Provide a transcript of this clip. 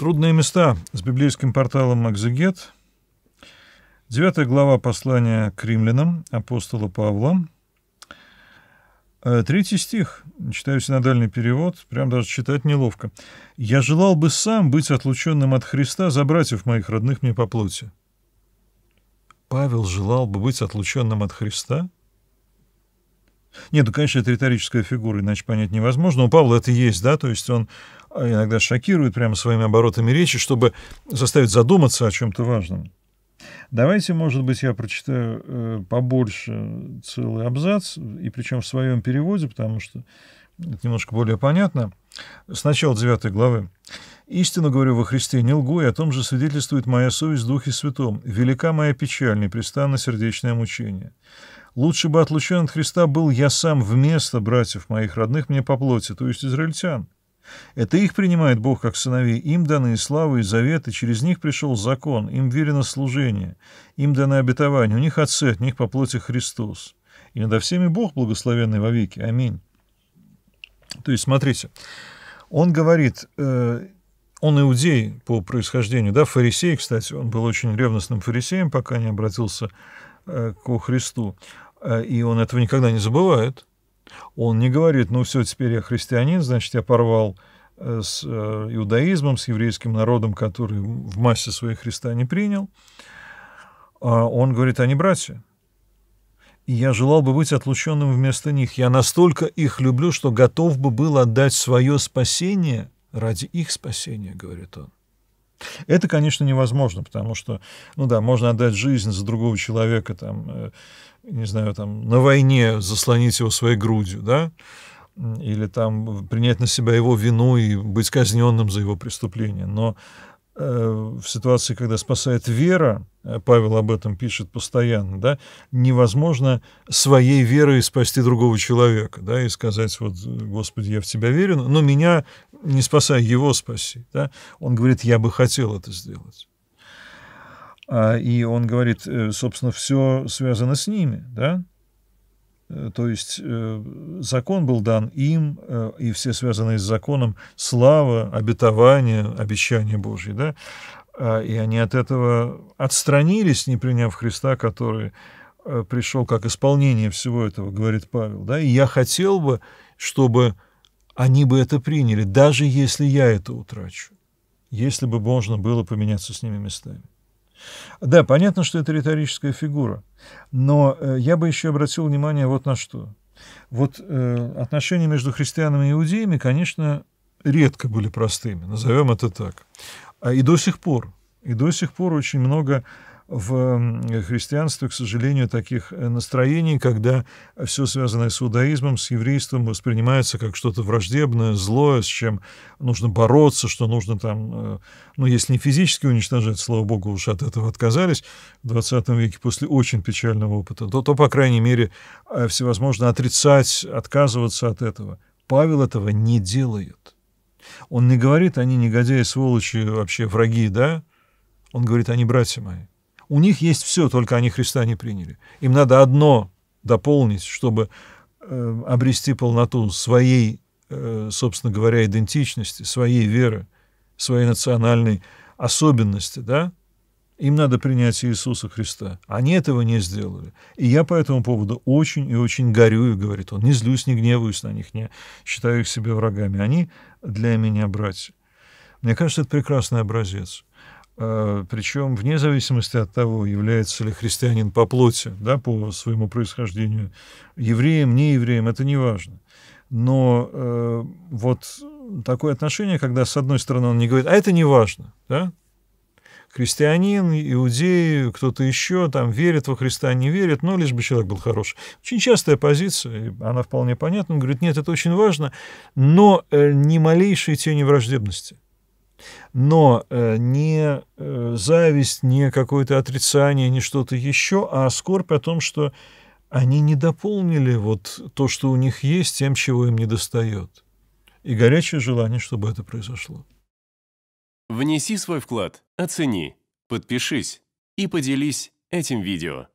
Трудные места с библейским порталом «Экзегет». Девятая глава послания к римлянам апостола Павла. Э, третий стих. Читаю синодальный перевод, прям даже читать неловко. «Я желал бы сам быть отлученным от Христа, забратьев моих родных мне по плоти». Павел желал бы быть отлученным от Христа? Нет, ну, конечно, это риторическая фигура, иначе понять невозможно. У Павла это есть, да, то есть он а, иногда шокирует прямо своими оборотами речи, чтобы заставить задуматься о чем-то важном. Давайте, может быть, я прочитаю э, побольше целый абзац, и причем в своем переводе, потому что это немножко более понятно. Сначала начала 9 главы. «Истину говорю во Христе, не лгу, и о том же свидетельствует моя совесть в Духе Святом. Велика моя печаль, непрестанно сердечное мучение. Лучше бы отлучен от Христа был я сам вместо братьев моих родных мне по плоти, то есть израильтян. Это их принимает Бог как сыновей, им даны и славы, и заветы, через них пришел закон, им верено служение, им даны обетование, у них отцы, от них по плоти Христос. И надо всеми Бог благословенный вовеки. Аминь. То есть, смотрите, он говорит, э, он иудей по происхождению, да, фарисей, кстати, он был очень ревностным фарисеем, пока не обратился Э, ко Христу. Э, и он этого никогда не забывает. Он не говорит, ну все, теперь я христианин, значит, я порвал э, с иудаизмом, с еврейским народом, который в массе своей Христа не принял. А он говорит, они братья. И я желал бы быть отлученным вместо них. Я настолько их люблю, что готов бы был отдать свое спасение ради их спасения, говорит он. Это, конечно, невозможно, потому что, ну да, можно отдать жизнь за другого человека, там, э, не знаю, там, на войне заслонить его своей грудью, да, или там принять на себя его вину и быть казненным за его преступление. Но Э, в ситуации, когда спасает вера, э, Павел об этом пишет постоянно, да, невозможно своей верой спасти другого человека, да, и сказать, вот, Господи, я в Тебя верю, но меня не спасай, его спаси, да. Он говорит, я бы хотел это сделать. А, и он говорит, э, собственно, все связано с ними, да, Э, то есть э, закон был дан им, э, и все связанные с законом слава, обетование, обещание Божье. Да? А, и они от этого отстранились, не приняв Христа, который пришел как исполнение всего этого, говорит Павел. Да? И я хотел бы, чтобы они бы это приняли, даже если я это утрачу, если бы можно было поменяться с ними местами. Да, понятно, что это риторическая фигура, но э, я бы еще обратил внимание вот на что. Вот э, отношения между христианами и иудеями, конечно, редко были простыми, назовем это так. А и до сих пор, и до сих пор очень много в христианстве, к сожалению, таких э, настроений, когда все связанное с иудаизмом, с еврейством воспринимается как что-то враждебное, злое, с чем нужно бороться, что нужно там, э, ну, если не физически уничтожать, слава богу, уж от этого отказались в 20 веке после очень печального опыта, то, то по крайней мере, э, всевозможно отрицать, отказываться от этого. Павел этого не делает. Он не говорит, они негодяи, сволочи, вообще враги, да? Он говорит, они братья мои. У них есть все, только они Христа не приняли. Им надо одно дополнить, чтобы э, обрести полноту своей, э, собственно говоря, идентичности, своей веры, своей национальной особенности, да? Им надо принять Иисуса Христа. Они этого не сделали. И я по этому поводу очень и очень горюю, говорит он. Не злюсь, не гневаюсь на них, не считаю их себе врагами. Они для меня братья. Мне кажется, это прекрасный образец. А, причем вне зависимости от того, является ли христианин по плоти, да, по своему происхождению, евреем, не евреем, это не важно. Но э, вот такое отношение, когда с одной стороны он не говорит, а это не важно, да? Христианин, иудей, кто-то еще там верит во Христа, не верит, но лишь бы человек был хорош. Очень частая позиция, она вполне понятна. Он говорит, нет, это очень важно, но э, ни малейшей тени враждебности – но э, не э, зависть, не какое-то отрицание, не что-то еще, а скорбь о том, что они не дополнили вот то, что у них есть, тем, чего им не достает. И горячее желание, чтобы это произошло. Внеси свой вклад, оцени, подпишись и поделись этим видео.